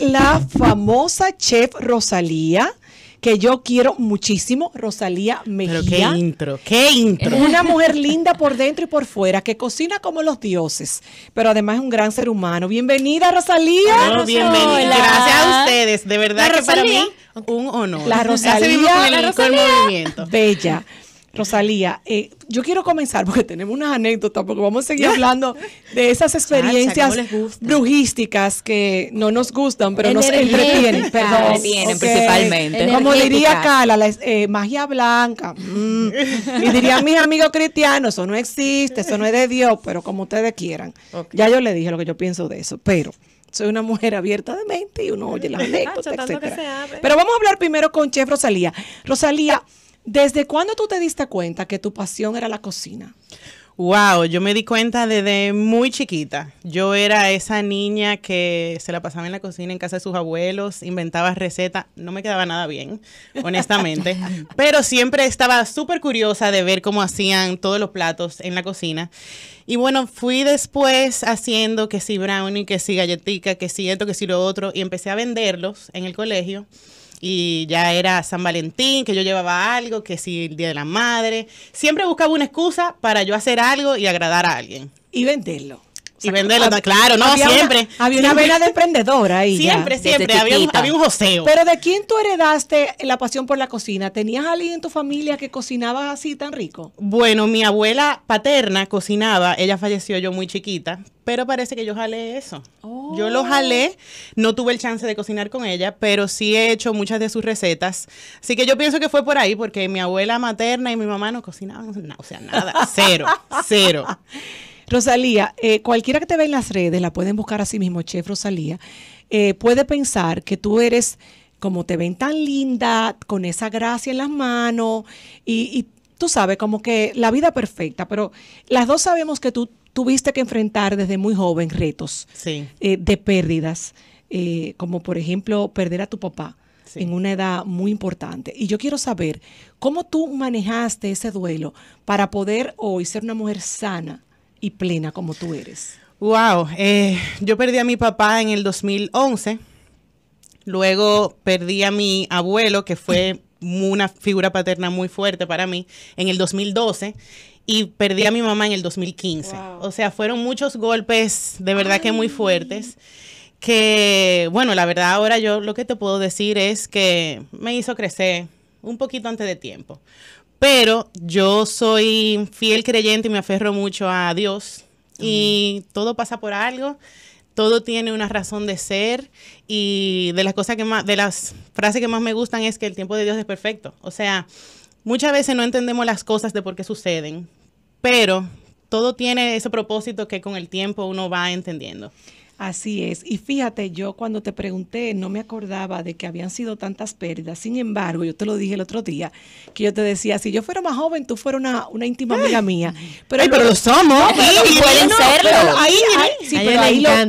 la famosa chef Rosalía que yo quiero muchísimo, Rosalía Mejía. Pero qué intro, qué intro. Una mujer linda por dentro y por fuera, que cocina como los dioses, pero además es un gran ser humano. Bienvenida, Rosalía. Gracias a ustedes, de verdad que para mí un honor. La Rosalía, Bella. Rosalía, eh, yo quiero comenzar porque tenemos unas anécdotas, porque vamos a seguir hablando de esas experiencias brujísticas que no nos gustan, pero nos entretienen. Nos entretienen principalmente. Como diría Carla, la, eh, magia blanca. Mm. Y dirían mis amigos cristianos, eso no existe, eso no es de Dios, pero como ustedes quieran. Ya yo le dije lo que yo pienso de eso, pero soy una mujer abierta de mente y uno oye las anécdotas, etc. Pero vamos a hablar primero con Chef Rosalía. Rosalía, ¿Desde cuándo tú te diste cuenta que tu pasión era la cocina? Wow, yo me di cuenta desde muy chiquita. Yo era esa niña que se la pasaba en la cocina en casa de sus abuelos, inventaba recetas, no me quedaba nada bien, honestamente, pero siempre estaba súper curiosa de ver cómo hacían todos los platos en la cocina. Y bueno, fui después haciendo que si brownie, que si galletica, que si esto, que si lo otro, y empecé a venderlos en el colegio y ya era San Valentín, que yo llevaba algo, que si el Día de la Madre. Siempre buscaba una excusa para yo hacer algo y agradar a alguien. Y venderlo y venderlo, claro, no, siempre. había una vena de emprendedora ahí. Siempre, siempre, había un, joseo. Pero ¿de quién tú heredaste la pasión por la cocina? ¿Tenías alguien en tu familia que cocinaba así tan rico? Bueno, mi abuela paterna cocinaba, ella falleció yo muy chiquita, pero parece que yo jalé eso. Yo lo oh. jalé, no tuve el chance de cocinar con ella, pero sí he hecho muchas de sus recetas. Así que yo pienso que fue por ahí, porque mi abuela materna y mi mamá no cocinaban, o sea, nada, cero, cero. Rosalía, eh, cualquiera que te ve en las redes, la pueden buscar sí mismo, Chef Rosalía, eh, puede pensar que tú eres, como te ven tan linda, con esa gracia en las manos, y, tú sabes, como que la vida perfecta, pero las dos sabemos que tú tuviste que enfrentar desde muy joven retos eh, de pérdidas, como por ejemplo perder a tu papá en una edad muy importante. Y yo quiero saber cómo tú manejaste ese duelo para poder hoy ser una mujer sana y plena como tú eres? Wow, eh, yo perdí a mi papá en el 2011, luego perdí a mi abuelo, que fue una figura paterna muy fuerte para mí, en el 2012 y perdí a mi mamá en el 2015. O sea, fueron muchos golpes de verdad que muy fuertes. Que, bueno, la verdad ahora yo lo que te puedo decir es que me hizo crecer un poquito antes de tiempo. Pero yo soy fiel creyente y me aferro mucho a Dios. Y todo pasa por algo, todo tiene una razón de ser. Y de las cosas que más, de las frases que más me gustan es que el tiempo de Dios es perfecto. O sea, muchas veces no entendemos las cosas de por qué suceden, pero todo tiene ese propósito que con el tiempo uno va entendiendo. Así es. Y fíjate, yo cuando te pregunté, no me acordaba de que habían sido tantas pérdidas. Sin embargo, yo te lo dije el otro día, que yo te decía, si yo fuera más joven, tú fueras una, una íntima amiga mía. Pero, pero lo somos. y pueden serlo. ahí, sí,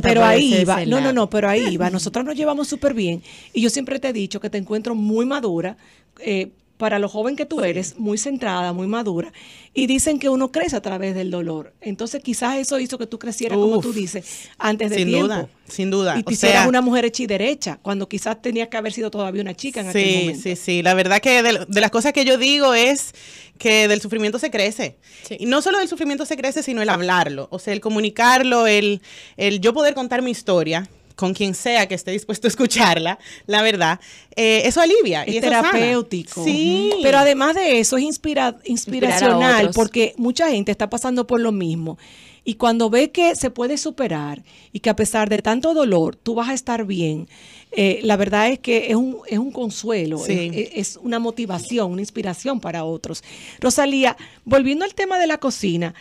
pero ahí, No, no, no, pero ahí iba. Nosotros nos llevamos súper bien. Y yo siempre te he dicho que te encuentro muy madura. Eh, para lo joven que tú eres, muy centrada, muy madura, y dicen que uno crece a través del dolor. Entonces quizás eso hizo que tú crecieras, como tú dices, antes de sin Duda, sin duda. Y te una mujer hecha derecha, cuando quizás tenías que haber sido todavía una chica en aquel momento. Sí, sí, sí. La verdad que de, las cosas que yo digo es que del sufrimiento se crece. Y no solo del sufrimiento se crece, sino el hablarlo, o sea, el comunicarlo, el, el yo poder contar mi historia, con quien sea que esté dispuesto a escucharla, la verdad, eh, eso alivia. Es y terapéutico. Sí. Pero además de eso, es inspiracional porque mucha gente está pasando por lo mismo. Y cuando ve que se puede superar y que a pesar de tanto dolor tú vas a estar bien, eh, la verdad es que es un, consuelo, es, una motivación, una inspiración para otros. Rosalía, volviendo al tema de la cocina,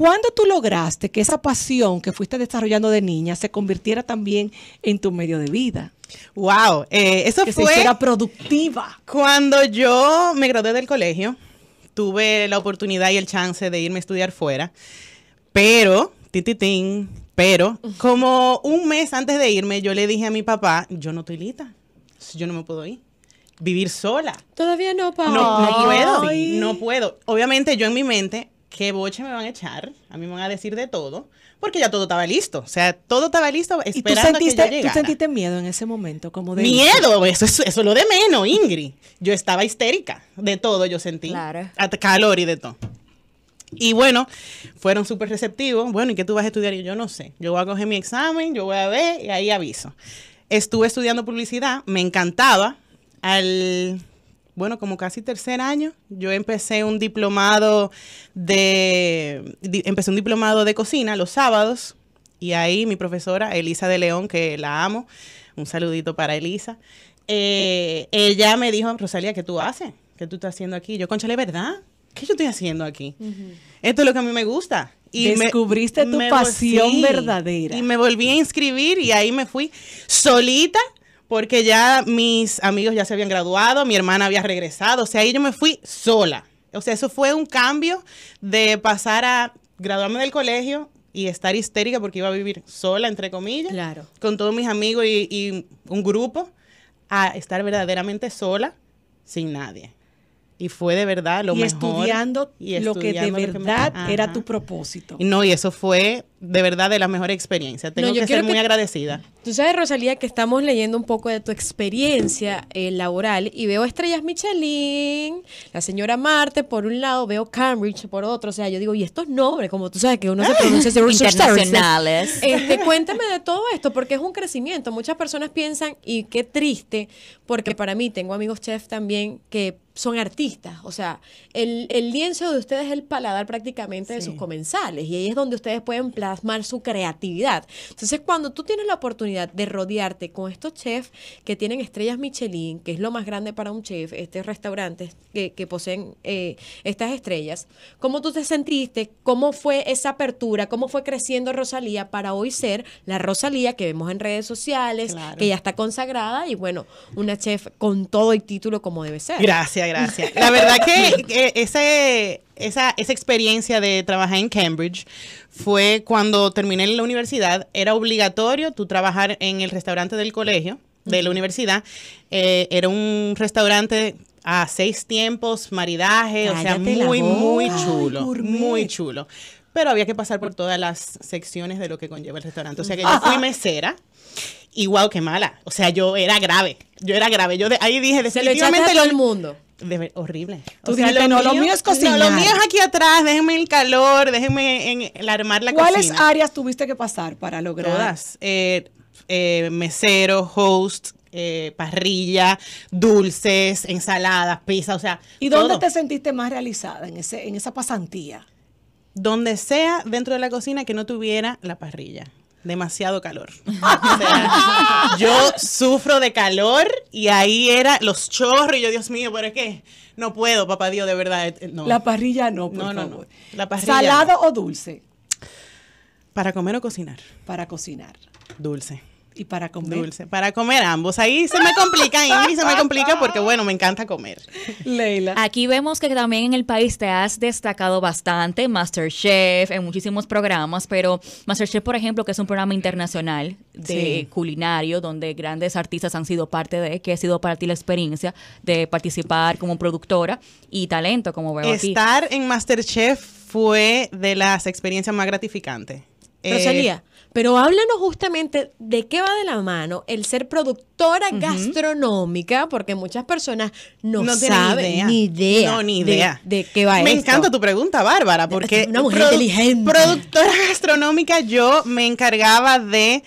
¿Cuándo tú lograste que esa pasión que fuiste desarrollando de niña se convirtiera también en tu medio de vida? Wow, eh, eso que fue. era productiva. Cuando yo me gradué del colegio, tuve la oportunidad y el chance de irme a estudiar fuera, pero, tititín, pero, como un mes antes de irme, yo le dije a mi papá, yo no estoy lista, yo no me puedo ir vivir sola. Todavía no, papá. No, puedo, no puedo. Obviamente yo en mi mente ¿qué boche me van a echar? A mí me van a decir de todo, porque ya todo estaba listo. O sea, todo estaba listo esperando ¿Y tú sentiste, ¿Tú sentiste miedo en ese momento? Miedo, eso es, eso es lo de menos, Ingrid. Yo estaba histérica, de todo yo sentí. Claro. calor y de todo. Y bueno, fueron súper receptivos. Bueno, ¿y qué tú vas a estudiar? Y yo no sé. Yo voy a coger mi examen, yo voy a ver y ahí aviso. Estuve estudiando publicidad, me encantaba. Al bueno, como casi tercer año, yo empecé un diplomado de, empecé un diplomado de cocina los sábados y ahí mi profesora, Elisa de León, que la amo, un saludito para Elisa, eh, ella me dijo, Rosalía, ¿qué tú haces? ¿Qué tú estás haciendo aquí? Yo, conchale, ¿verdad? ¿Qué yo estoy haciendo aquí? Esto es lo que a mí me gusta. Y Descubriste tu pasión verdadera. Y me volví a inscribir y ahí me fui solita porque ya mis amigos ya se habían graduado, mi hermana había regresado, o sea, ahí yo me fui sola. O sea, eso fue un cambio de pasar a graduarme del colegio y estar histérica porque iba a vivir sola, entre comillas, con todos mis amigos y, y un grupo, a estar verdaderamente sola, sin nadie y fue de verdad lo mejor. y estudiando lo que de verdad era tu propósito. No, y eso fue de verdad de la mejor experiencia. Tengo yo que ser muy agradecida. Tú sabes, Rosalía, que estamos leyendo un poco de tu experiencia eh, laboral y veo estrellas Michelin, la señora Marte por un lado, veo Cambridge por otro. O sea, yo digo, y estos nombres, como tú sabes que uno se pronuncia internacionales. Este, cuéntame de todo esto, porque es un crecimiento. Muchas personas piensan, y qué triste, porque para mí tengo amigos chefs también que son artistas, o sea, el, lienzo de ustedes es el paladar prácticamente de sus comensales y ahí es donde ustedes pueden plasmar su creatividad. Entonces, cuando tú tienes la oportunidad de rodearte con estos chefs que tienen estrellas Michelin, que es lo más grande para un chef, estos restaurantes que, que poseen eh, estas estrellas, ¿cómo tú te sentiste? ¿Cómo fue esa apertura? ¿Cómo fue creciendo Rosalía para hoy ser la Rosalía que vemos en redes sociales, que ya está consagrada y bueno, una chef con todo el título como debe ser. Gracias, gracias. La verdad que, esa, esa experiencia de trabajar en Cambridge fue cuando terminé la universidad. Era obligatorio tú trabajar en el restaurante del colegio, de la universidad. Eh, era un restaurante a seis tiempos, maridaje, o sea, muy, muy chulo. muy chulo pero había que pasar por todas las secciones de lo que conlleva el restaurante. O sea que yo fui mesera. Igual wow, que mala. O sea, yo era grave. Yo era grave. Yo de, ahí dije, definitivamente. lo, el mundo. horrible. Tú dijiste, no, lo mío es cocinar. No, lo mío es aquí atrás, déjenme el calor, déjenme en, armar la ¿Cuáles cocina. ¿Cuáles áreas tuviste que pasar para lograr? Todas. Eh, eh mesero, host, eh, parrilla, dulces, ensaladas, pizza, o sea. ¿Y dónde te sentiste más realizada en, ese, en esa pasantía? donde sea dentro de la cocina que no tuviera la parrilla. Demasiado calor. yo sufro de calor y ahí era los chorros y yo, Dios mío, ¿por qué? no puedo, papá Dios, de verdad. Eh, la parrilla no, por no, no, No. La ¿Salado o dulce? Para comer o cocinar. Para cocinar. Dulce y para comer. Dulce, para comer ambos. Ahí se me complica, Ingrid, se me complica porque, bueno, me encanta comer. Leila. Aquí vemos que también en el país te has destacado bastante, Masterchef, en muchísimos programas, pero Masterchef, por ejemplo, que es un programa internacional de culinario, donde grandes artistas han sido parte de, que ha sido para ti la experiencia de participar como productora y talento, como veo aquí. Estar en Masterchef fue de las experiencias más gratificantes eh, Rosalía, pero háblanos justamente de qué va de la mano el ser productora gastronómica, porque muchas personas no, saben ni idea, De, qué va Me encanta tu pregunta, Bárbara, porque... Una mujer inteligente. Productora gastronómica, yo me encargaba de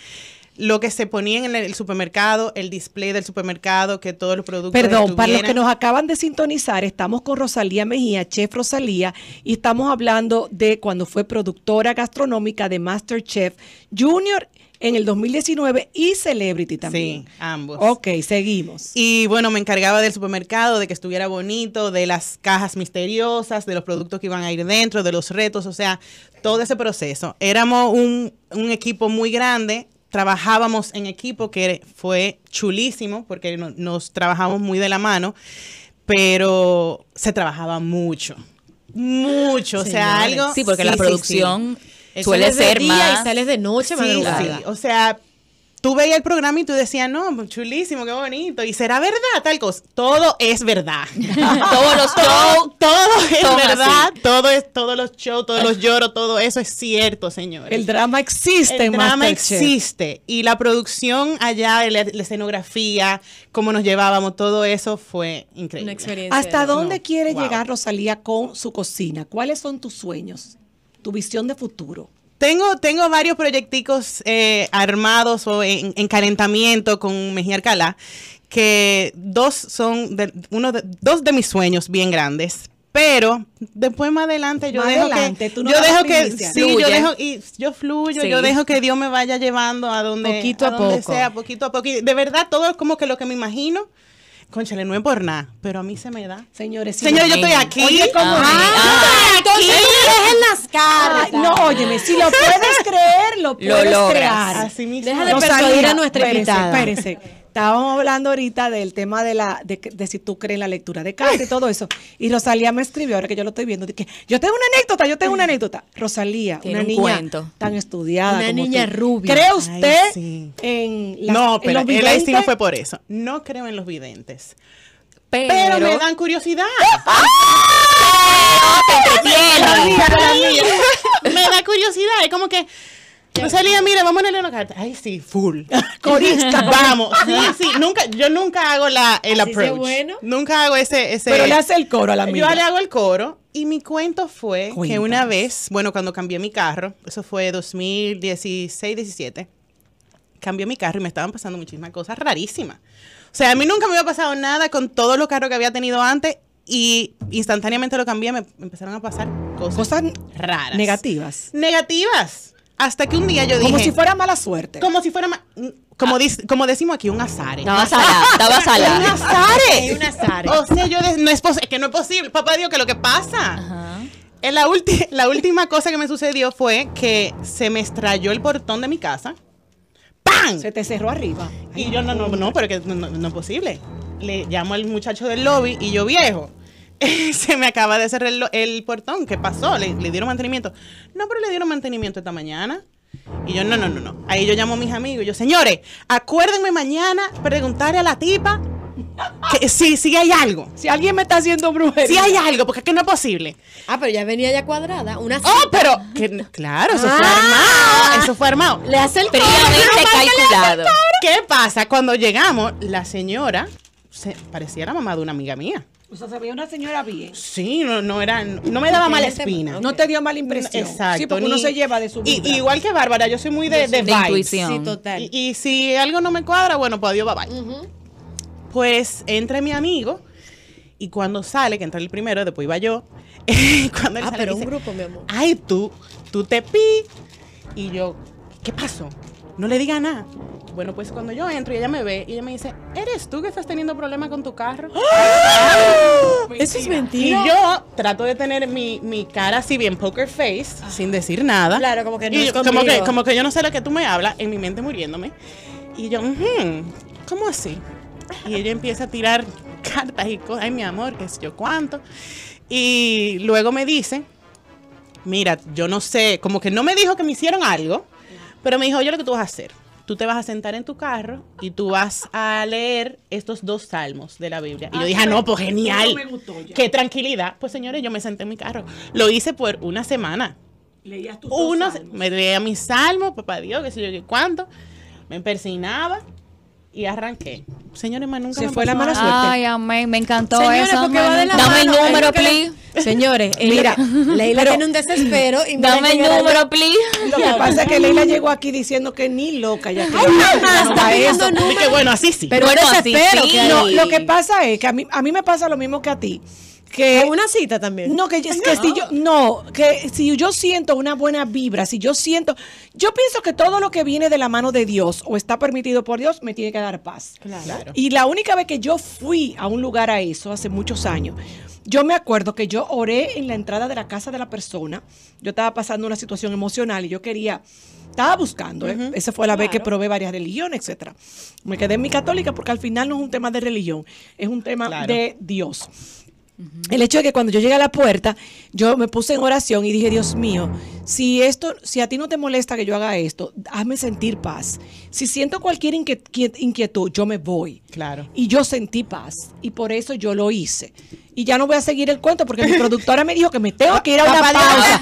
lo que se ponía en el supermercado, el display del supermercado, que todos los productos. Perdón, para los que nos acaban de sintonizar, estamos con Rosalía Mejía, chef Rosalía, y estamos hablando de cuando fue productora gastronómica de MasterChef Junior en el 2019 y Celebrity también. Sí, ambos. Ok, seguimos. Y bueno, me encargaba del supermercado, de que estuviera bonito, de las cajas misteriosas, de los productos que iban a ir dentro, de los retos, o sea, todo ese proceso. Éramos un, un equipo muy grande, trabajábamos en equipo, que fue chulísimo, porque nos trabajamos muy de la mano, pero se trabajaba mucho, mucho, o sea, algo... Sí, porque la producción... suele ser día más. Y sales de noche, Sí, O sea, tú veías el programa y tú decías, no, chulísimo, qué bonito. Y será verdad tal cosa. Todo es verdad. todos los shows. Todo es verdad. Todo es, todos los shows, todos los lloros, todo eso es cierto, señores. El drama existe, El drama existe. Y la producción allá, la, escenografía, cómo nos llevábamos, todo eso fue increíble. ¿Hasta dónde quiere llegar Rosalía con su cocina? ¿Cuáles son tus sueños? Tu visión de futuro. Tengo, tengo varios proyecticos eh, armados o en, calentamiento con Mejía Alcalá, que dos son de, uno de, dos de mis sueños bien grandes. Pero después más adelante yo dejo que yo dejo que sí, yo dejo y yo fluyo, yo dejo que Dios me vaya llevando a donde a, donde sea, poquito a poco. de verdad todo es como que lo que me imagino. Conchale, no es por nada, pero a mí se me da. Señores, señores, yo estoy aquí. Oye, ¿cómo? Ah, ah, en las caras si lo puedes creer, lo puedes crear. Deja de persuadir a nuestra espérense, invitada. Espérense. Estábamos hablando ahorita del tema de la de, si tú crees en la lectura de cartas y todo eso. Y Rosalía me escribió, ahora que yo lo estoy viendo, que yo tengo una anécdota, yo tengo una anécdota. Rosalía, una niña tan estudiada. Una niña rubia. ¿Cree usted en, no, pero él los sí no fue por eso. No creo en los videntes. Pero, me dan curiosidad. ¡Ah! como que. No salía, mira, vamos a leer una carta. Ay, sí, full. Corista, vamos. Sí, sí, nunca, yo nunca hago la, el approach. Nunca hago ese, ese. Pero le hace el coro a la amiga. Yo le hago el coro. Y mi cuento fue que una vez, bueno, cuando cambié mi carro, eso fue 2016, 17, cambié mi carro y me estaban pasando muchísimas cosas rarísimas. O sea, a mí nunca me había pasado nada con todos los carros que había tenido antes y instantáneamente lo cambié, me empezaron a pasar cosas, cosas raras. Negativas. Negativas. Hasta que un día yo dije. Como si fuera mala suerte. Como si fuera. Ah. como, decimos aquí, un azar. Un azar. un azar. O sea, yo. No es, que no es posible. Papá Dios, que lo que pasa. Ajá. La, la última cosa que me sucedió fue que se me estrelló el portón de mi casa. ¡Pam! Se te cerró arriba. y yo, no, no, no, pero que no, no es posible le llamo al muchacho del lobby y yo viejo. se me acaba de cerrar el, portón. ¿Qué pasó? ¿Le, dieron mantenimiento? No, pero le dieron mantenimiento esta mañana. Y yo, no, no, no, no. Ahí yo llamo a mis amigos. Y yo, señores, acuérdenme mañana preguntarle a la tipa que si, hay algo. Si alguien me está haciendo brujería. Si hay algo, porque es que no es posible. Ah, pero ya venía ya cuadrada. Una ¡Oh, pero! claro, eso fue ah. armado. Eso fue armado. Le hace el calculado. ¿Qué pasa? Cuando llegamos, la señora parecía la mamá de una amiga mía. O sea, se veía una señora bien. Sí, no, no no me daba mala espina. No te dio mala impresión. Exacto. porque uno se lleva de su vida. igual que Bárbara, yo soy muy de, de, de Intuición. Sí, total. Y, si algo no me cuadra, bueno, pues adiós, bye bye. Pues entra mi amigo y cuando sale, que entra el primero, después iba yo. Eh, cuando él ah, pero un grupo, mi amor. Ay, tú, tú te pi. Y yo, ¿qué pasó? No le diga nada. Bueno, pues cuando yo entro y ella me ve y ella me dice, ¿eres tú que estás teniendo problemas con tu carro? ¡Ah! Eso es mentira. Y yo trato de tener mi, cara así bien poker face, sin decir nada. Claro, como que no como que, como que yo no sé lo que tú me hablas, en mi mente muriéndome. Y yo, ¿cómo así? Y ella empieza a tirar cartas y cosas, ay mi amor, qué sé yo cuánto. Y luego me dice, mira, yo no sé, como que no me dijo que me hicieron algo, pero me dijo, oye, lo que tú vas a hacer tú te vas a sentar en tu carro y tú vas a leer estos dos salmos de la Biblia. Y yo ah, dije, ah, no, pues genial. Qué tranquilidad. Pues señores, yo me senté en mi carro. Lo hice por una semana. Leías tus Uno, dos salmos. Me leía mis salmos, papá Dios, qué sé yo, qué cuánto. Me empecinaba y arranqué. Señores, nunca se fue la mala suerte. Ay, amén, me encantó eso. dame el número, please. Señores, mira, Leila tiene un desespero y Dame el número, please. Lo que pasa es que Leila llegó aquí diciendo que ni loca ya que Ay, mamá, está bueno, así sí. Pero desespero. lo que pasa es que a mí, a mí me pasa lo mismo que a ti una cita también. No, que, si yo no, que si yo siento una buena vibra, si yo siento, yo pienso que todo lo que viene de la mano de Dios o está permitido por Dios me tiene que dar paz. Claro. Y la única vez que yo fui a un lugar a eso hace muchos años, yo me acuerdo que yo oré en la entrada de la casa de la persona. Yo estaba pasando una situación emocional y yo quería estaba buscando, ¿eh? esa fue la vez que probé varias religiones, etcétera. Me quedé en mi católica porque al final no es un tema de religión, es un tema de Dios. El hecho de que cuando yo llegué a la puerta, yo me puse en oración y dije, Dios mío, si esto, si a ti no te molesta que yo haga esto, hazme sentir paz. Si siento cualquier inquietud, yo me voy. Claro. Y yo sentí paz y por eso yo lo hice. Y ya no voy a seguir el cuento porque mi productora me dijo que me tengo que ir a una pausa.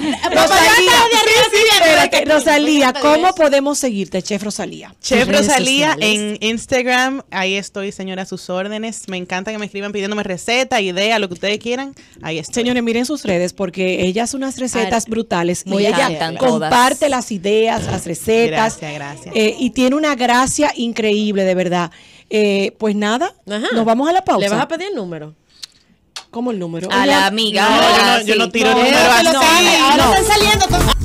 Rosalía, Rosalía, ¿cómo podemos seguirte, Chef Rosalía? Chef Rosalía en Instagram, ahí estoy, señora, a sus órdenes. Me encanta que me escriban pidiéndome recetas, ideas, lo que ustedes quieran. Ahí estoy. Señores, miren sus redes porque ella hace unas recetas brutales. Voy a comparte las ideas, las recetas. Gracias, gracias. Eh, y tiene una gracia increíble, de verdad. Eh, pues nada, nos vamos a la pausa. ¿Le vas a pedir el número? ¿Cómo el número? A la amiga. yo no tiro el número. están saliendo con...